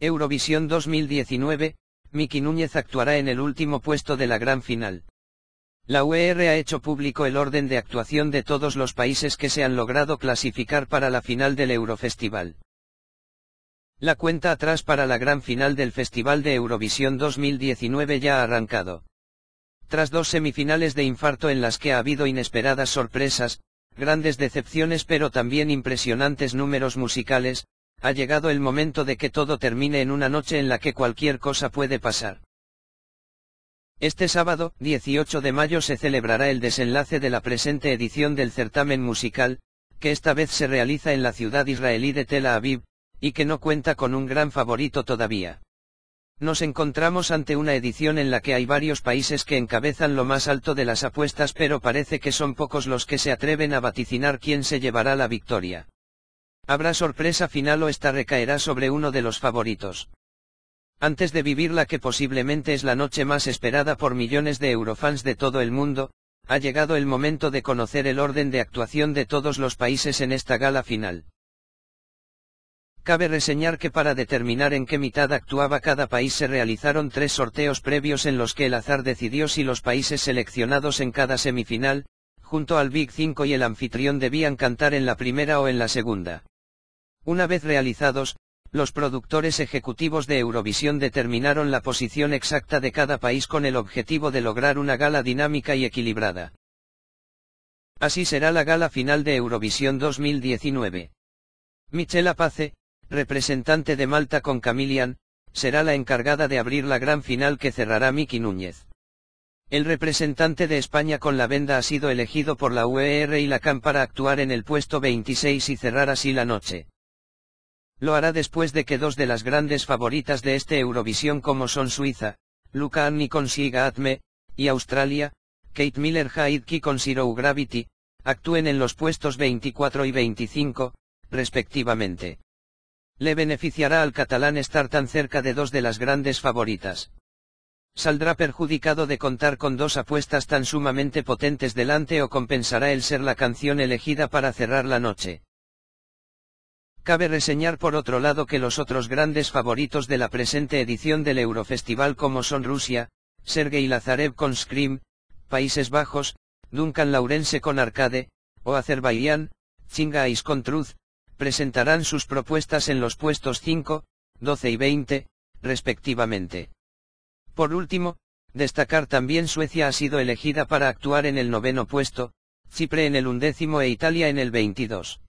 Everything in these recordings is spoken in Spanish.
Eurovisión 2019, Miki Núñez actuará en el último puesto de la gran final. La UER ha hecho público el orden de actuación de todos los países que se han logrado clasificar para la final del Eurofestival. La cuenta atrás para la gran final del Festival de Eurovisión 2019 ya ha arrancado. Tras dos semifinales de infarto en las que ha habido inesperadas sorpresas, grandes decepciones pero también impresionantes números musicales, ha llegado el momento de que todo termine en una noche en la que cualquier cosa puede pasar. Este sábado, 18 de mayo, se celebrará el desenlace de la presente edición del certamen musical, que esta vez se realiza en la ciudad israelí de Tel Aviv, y que no cuenta con un gran favorito todavía. Nos encontramos ante una edición en la que hay varios países que encabezan lo más alto de las apuestas pero parece que son pocos los que se atreven a vaticinar quién se llevará la victoria. Habrá sorpresa final o esta recaerá sobre uno de los favoritos. Antes de vivir la que posiblemente es la noche más esperada por millones de eurofans de todo el mundo, ha llegado el momento de conocer el orden de actuación de todos los países en esta gala final. Cabe reseñar que para determinar en qué mitad actuaba cada país se realizaron tres sorteos previos en los que el azar decidió si los países seleccionados en cada semifinal, junto al Big 5 y el anfitrión debían cantar en la primera o en la segunda. Una vez realizados, los productores ejecutivos de Eurovisión determinaron la posición exacta de cada país con el objetivo de lograr una gala dinámica y equilibrada. Así será la gala final de Eurovisión 2019. Michela Pace, representante de Malta con Camilian, será la encargada de abrir la gran final que cerrará Miki Núñez. El representante de España con la venda ha sido elegido por la UER y la CAM para actuar en el puesto 26 y cerrar así la noche. Lo hará después de que dos de las grandes favoritas de este Eurovisión como son Suiza, Luca Anni con Siga Atme, y Australia, Kate Miller Haidki con Zero Gravity, actúen en los puestos 24 y 25, respectivamente. Le beneficiará al catalán estar tan cerca de dos de las grandes favoritas. Saldrá perjudicado de contar con dos apuestas tan sumamente potentes delante o compensará el ser la canción elegida para cerrar la noche. Cabe reseñar por otro lado que los otros grandes favoritos de la presente edición del Eurofestival como son Rusia, Sergei Lazarev con Scream, Países Bajos, Duncan Laurence con Arcade, o Azerbaiyán, Chinga con Truth, presentarán sus propuestas en los puestos 5, 12 y 20, respectivamente. Por último, destacar también Suecia ha sido elegida para actuar en el noveno puesto, Chipre en el undécimo e Italia en el 22.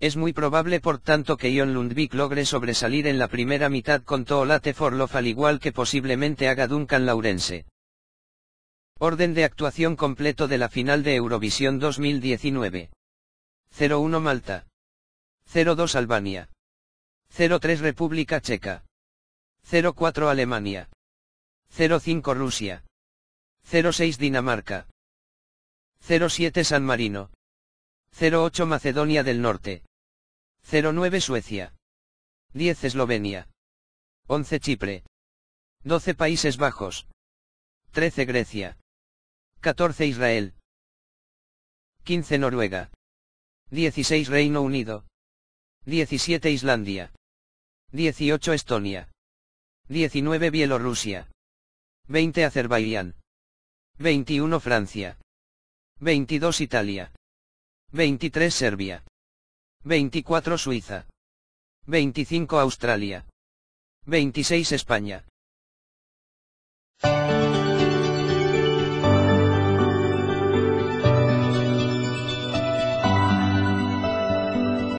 Es muy probable por tanto que Ion Lundvik logre sobresalir en la primera mitad con Toolate Forlof al igual que posiblemente haga Duncan Laurence. Orden de actuación completo de la final de Eurovisión 2019. 01 Malta. 02 Albania. 03 República Checa. 04 Alemania. 05 Rusia. 06 Dinamarca. 07 San Marino. 08 Macedonia del Norte. 09 Suecia. 10 Eslovenia. 11 Chipre. 12 Países Bajos. 13 Grecia. 14 Israel. 15 Noruega. 16 Reino Unido. 17 Islandia. 18 Estonia. 19 Bielorrusia. 20 Azerbaiyán. 21 Francia. 22 Italia. 23 Serbia. 24 Suiza. 25 Australia. 26 España.